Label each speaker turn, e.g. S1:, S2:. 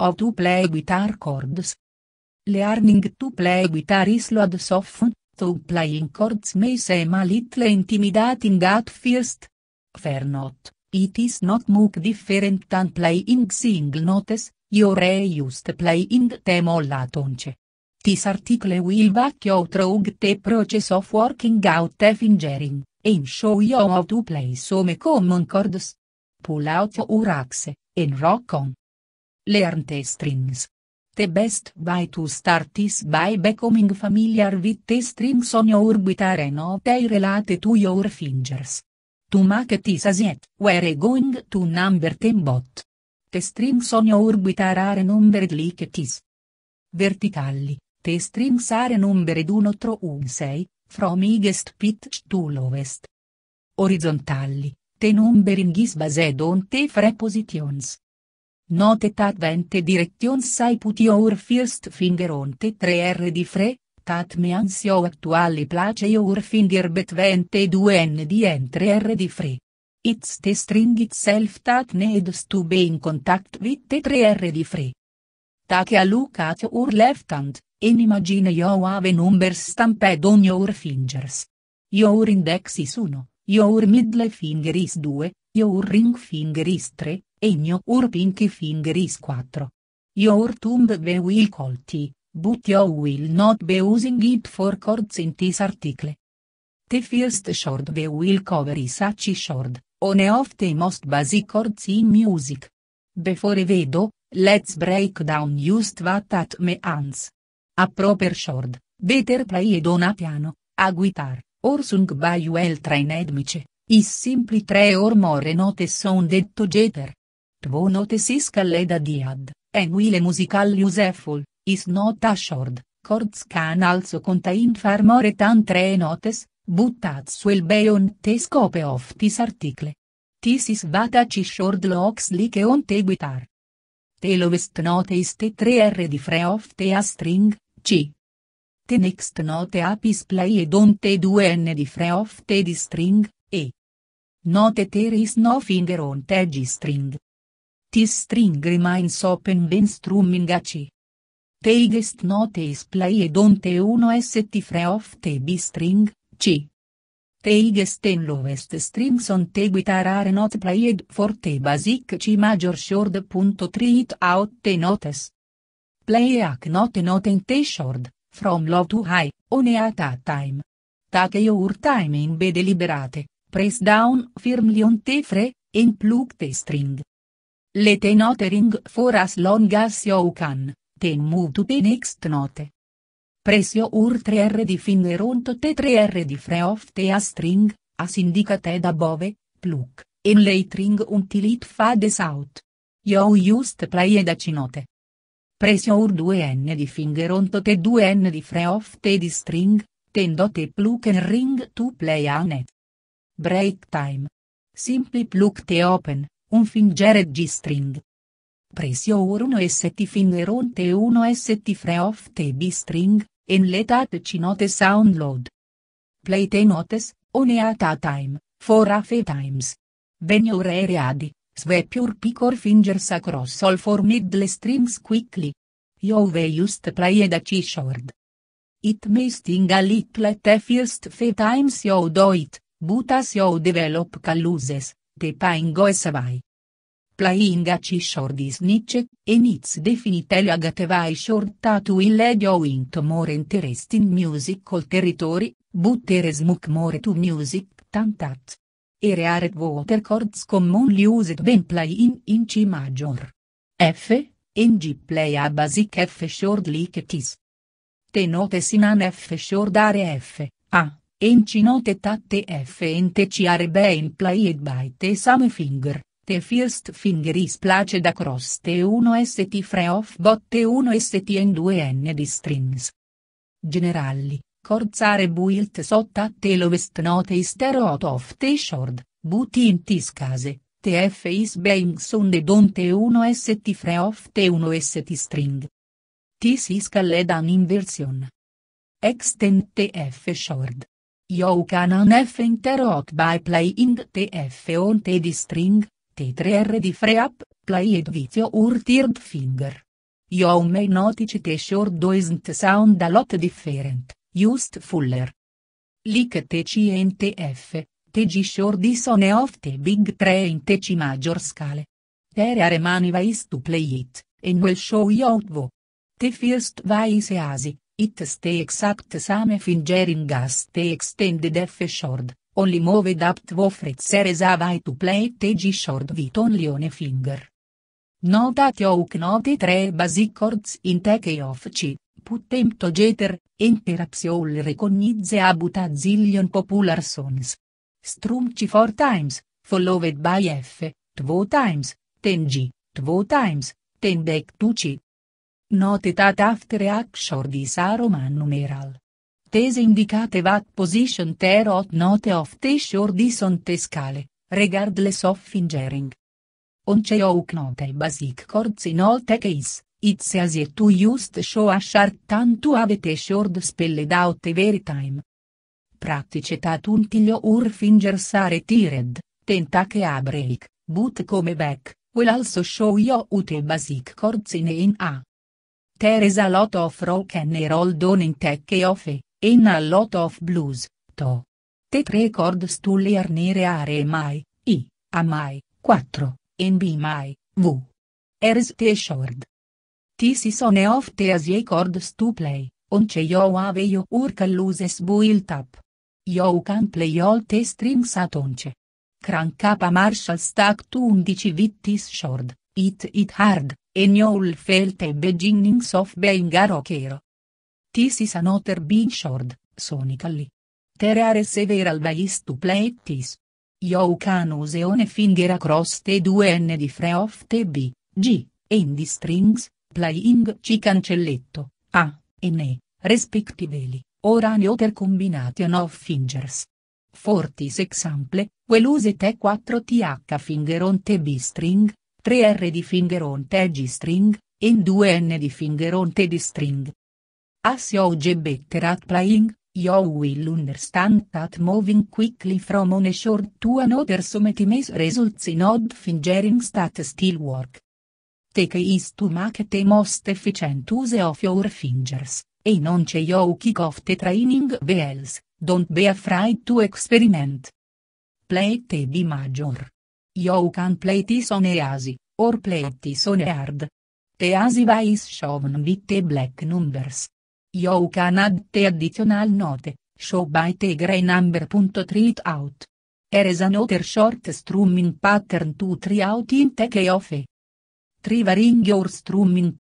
S1: How to play guitar chords. Learning to play guitar is load soft, to playing chords may seem a little intimidating at first. Fair not, it is not much different than playing single notes, you're used playing them all at once. This article will back you through the process of working out a fingering, and show you how to play some common chords. Pull out your axe, and rock on. Learn the strings. The best way to start is by becoming familiar with the strings on your guitar and how they relate to your fingers. To make this as yet, we're going to number them bot. The strings on your guitar are numbered like this. Verticali, the strings are numbered 1 through 6, from highest pitch to lowest. Orizzontali, the numbering is based on the three positions. Notet advent directions sai put your first finger on T3R di fre, tat me ansio attuali place your finger bet T2N di and 3R di fre. It's the string itself that needs to be in contact with T3R di fre. Take a look at your left hand, and imagine you have numbers stamped on your fingers. Your index is 1, your middle finger is 2, your ring finger is 3, Egno ur pinky fingeris 4. Your thumb be will colti, but you will not be using it for chords in this article. The first short we will cover is such short, one of the most basic chords in music. Before vedo, let's break down just what at me hands. A proper short, better play on a piano, a guitar, or sung by well trained mice, is simply tre or more notes sounded jeter. Tvo Tvonotes is Kalleda Diad, en wile musical useful, is not assured, chords can also contain far more than tre notes, but as well beyond the scope of this article. This is what a short looks like on te guitar. The lowest note is te 3R di fre of the A string, C. The next note up is played on te 2N di fre of the D string, E. Note there is no finger on te G string. Die string remains open ben strumming a C. Teigest note notes play don't uno st fre of the B string, C. Teigest en lowest strings on the guitar are not played for the basic C major short. Three it out the notes. Play ac note note in the short, from low to high, one at a time. Take your time in be deliberate, press down firmly on the fre, and plug the string le te note ring for as long as you can, then move to the next note. Presio ur 3R di finger on to te 3R di fre of the a string, as indicated above, pluck, in ring until it fades out. You used play edaci note. Presio ur 2N di finger on to te 2N di fre of the di string, tendo te pluk and ring to play on it. Break time. Simply pluck the open, un fingere G-string. Pressure 1 ST fingeront 1 ST fre of b string, en enletat note sound load. Play te notes, one at a time, for a few times. When your adi, sweep your picor fingers across all four middle strings quickly. You will just play a C short. It may sting a little at the first few times you do it, but as you develop calluses, Peppa Go e Savai. Playing a Chishore Snitch, and it's definitely a gateway short that will lead you into more interesting music territory, territori, there is more to music tantat. E Here are water chords commonly used ben playing in C major. F, ng play a basic F short like this. The notes in an F short are F, A, enci Encinote tatte F ci enteciare bein played by te same finger, te first finger is place da cross te 1 st fre off botte 1 st n 2 n di strings. Generali, corzare built sot a te lovest note istero out of te short, but in tis case, te f is being sonde donte 1 st fre off te 1 st string. Tis is an inversion. Extent f short. You can an F interrupt by playing TF on T string, T3R di free up, play ed with your third finger. You may notice the short doesn't sound a lot different, just fuller. Like TC and TF, TG short is on e off the big 3 in TC major scale. There are many ways to play it, and will show you how. The first way is easy, It stay exact same fingering as the extended F short, only moved up to series have to play G short with only one finger. Note that you note tre basic chords in take off C, put them together, interruption recognize about a zillion popular songs. Strum C four times, followed by F, two times, ten G, two times, ten back to C, Note that after action di Roman numeral. Tese indicate vat position there ought note of the shorties on the regardless of fingering. On cheouk note basic chords in all the case, it's easy to just show a short time to have the short spelled out every time. Practice that until ur fingers are tired, tentake a break, but come back, will also show you the basic chords in a. Teresa Lot of Rock and Roll done in Tech Offe, Enna a Lot of Blues, To. Tet Record Stulli Arnire Are Mai, I, a mai, 4, b Mai, V. Ers Te Shord. Tisi Sone of Te As ye Record Stu Play, Once Yo Ave Yo Urca Luses built up. Yo Can Play All Te Strings At Once. Crank Up a Marshall Stack To 11 Vittis short, It It Hard, e Enjoul Felt e Beginnings of Being a rockero. This is another big short, sonically. There are several ways to play this. You can use one finger across the two end di free of the B, G, and strings, playing C cancelletto, A, and E, respectively, or an other combination of fingers. For this example, we'll use T4 TH finger on the B string, 3R di finger on tag string, and 2N di finger on tag string. As you get better at playing, you will understand that moving quickly from one short to another sometimes results in odd fingering that still work. Take is to make the most efficient use of your fingers, e non c'è you kick off the training wheels, don't be afraid to experiment. Play the B major. You can play this on easy, or play this on hard. The easy way is shown with the black numbers. You can add the additional note, show by the gray number. Treat out. There is another short strumming pattern to try out in take off. Three varying your strumming